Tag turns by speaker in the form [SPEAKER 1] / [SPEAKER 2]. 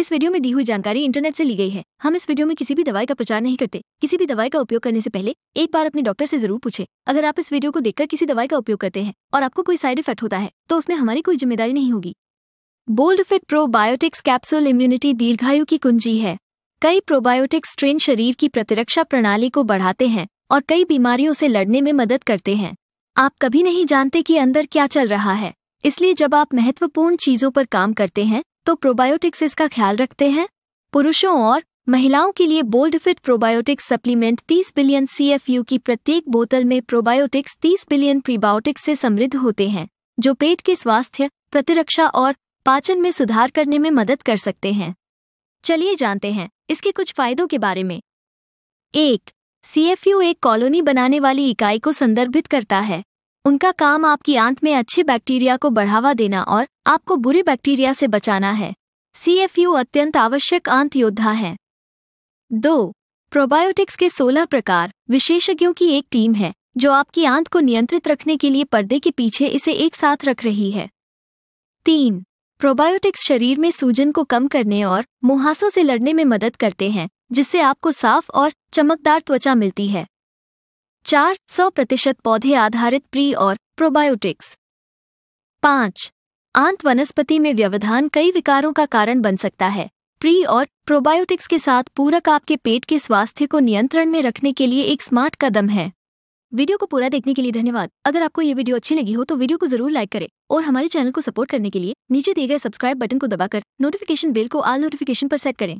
[SPEAKER 1] इस वीडियो में दी हुई जानकारी इंटरनेट से ली गई है हम इस वीडियो में किसी भी दवाई का प्रचार नहीं करते किसी भी दवाई का उपयोग करने से पहले एक बार अपने डॉक्टर से जरूर पूछे अगर आप इस वीडियो को देखकर किसी दवाई का उपयोग करते हैं और आपको कोई साइड इफेक्ट होता है तो उसमें हमारी कोई जिम्मेदारी नहीं होगी Bold Fit probiotics capsule immunity दीर्घायु की कुंजी है कई प्रोबायोटिक स्ट्रेन शरीर की प्रतिरक्षा प्रणाली को बढ़ाते हैं और कई बीमारियों से लड़ने में मदद करते हैं आप कभी नहीं जानते कि अंदर क्या चल रहा है इसलिए जब आप महत्वपूर्ण चीज़ों पर काम करते हैं तो प्रोबायोटिक्स इसका ख्याल रखते हैं पुरुषों और महिलाओं के लिए Bold Fit probiotics supplement 30 billion CFU की प्रत्येक बोतल में प्रोबायोटिक्स 30 बिलियन प्रीबायोटिक्स से समृद्ध होते हैं जो पेट के स्वास्थ्य प्रतिरक्षा और पाचन में सुधार करने में मदद कर सकते हैं चलिए जानते हैं इसके कुछ फायदों के बारे में एक सीएफयू एक कॉलोनी बनाने वाली इकाई को संदर्भित करता है उनका काम आपकी आंत में अच्छे बैक्टीरिया को बढ़ावा देना और आपको बुरे बैक्टीरिया से बचाना है सीएफयू अत्यंत आवश्यक आंत योद्धा है दो प्रोबायोटिक्स के 16 प्रकार विशेषज्ञों की एक टीम है जो आपकी आंत को नियंत्रित रखने के लिए पर्दे के पीछे इसे एक साथ रख रही है तीन प्रोबायोटिक्स शरीर में सूजन को कम करने और मुहासों से लड़ने में मदद करते हैं जिससे आपको साफ और चमकदार त्वचा मिलती है चार सौ प्रतिशत पौधे आधारित प्री और प्रोबायोटिक्स पाँच आंत वनस्पति में व्यवधान कई विकारों का कारण बन सकता है प्री और प्रोबायोटिक्स के साथ पूरक आपके पेट के स्वास्थ्य को नियंत्रण में रखने के लिए एक स्मार्ट कदम है वीडियो को पूरा देखने के लिए धन्यवाद अगर आपको ये वीडियो अच्छी लगी हो तो वीडियो को जरूर लाइक करें और हमारे चैनल को सपोर्ट करने के लिए नीचे दिए गए सब्सक्राइब बटन को दबाकर नोटिफिकेशन बेल को आल नोटिफिकेशन पर सेट करें